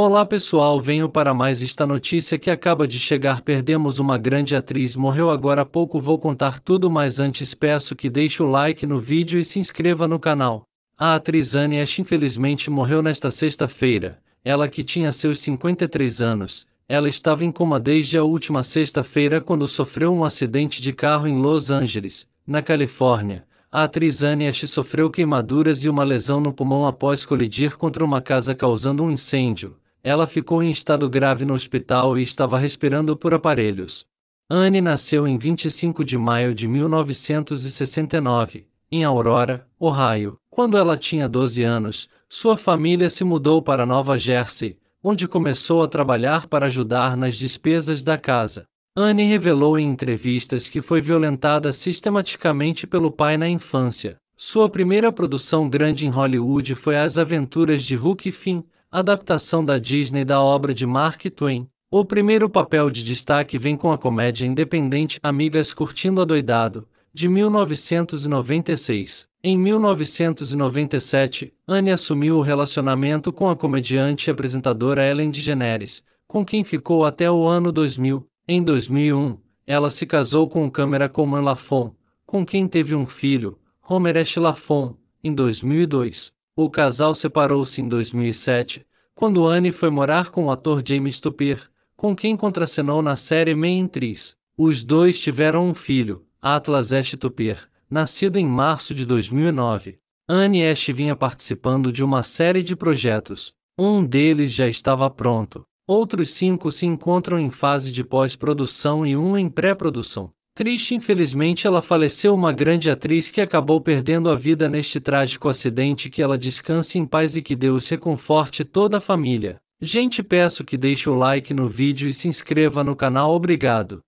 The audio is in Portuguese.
Olá pessoal, venho para mais esta notícia que acaba de chegar. Perdemos uma grande atriz, morreu agora há pouco. Vou contar tudo, mas antes peço que deixe o like no vídeo e se inscreva no canal. A atriz Anne Ash infelizmente morreu nesta sexta-feira. Ela que tinha seus 53 anos, ela estava em coma desde a última sexta-feira quando sofreu um acidente de carro em Los Angeles, na Califórnia. A atriz Anne Ash sofreu queimaduras e uma lesão no pulmão após colidir contra uma casa causando um incêndio ela ficou em estado grave no hospital e estava respirando por aparelhos. Anne nasceu em 25 de maio de 1969, em Aurora, Ohio. Quando ela tinha 12 anos, sua família se mudou para Nova Jersey, onde começou a trabalhar para ajudar nas despesas da casa. Anne revelou em entrevistas que foi violentada sistematicamente pelo pai na infância. Sua primeira produção grande em Hollywood foi As Aventuras de Huck Finn, adaptação da Disney da obra de Mark Twain. O primeiro papel de destaque vem com a comédia independente Amigas Curtindo a Doidado, de 1996. Em 1997, Anne assumiu o relacionamento com a comediante e apresentadora Ellen DeGeneres, com quem ficou até o ano 2000. Em 2001, ela se casou com o câmera Coman Lafon, com quem teve um filho, Homer Ash Lafon, em 2002. O casal separou-se em 2007, quando Anne foi morar com o ator James Tupir, com quem contracenou na série Main Tris. Os dois tiveram um filho, Atlas Ash Tupir, nascido em março de 2009. Anne Ash vinha participando de uma série de projetos. Um deles já estava pronto. Outros cinco se encontram em fase de pós-produção e um em pré-produção. Triste, infelizmente, ela faleceu, uma grande atriz que acabou perdendo a vida neste trágico acidente. Que ela descanse em paz e que Deus reconforte toda a família. Gente, peço que deixe o like no vídeo e se inscreva no canal. Obrigado.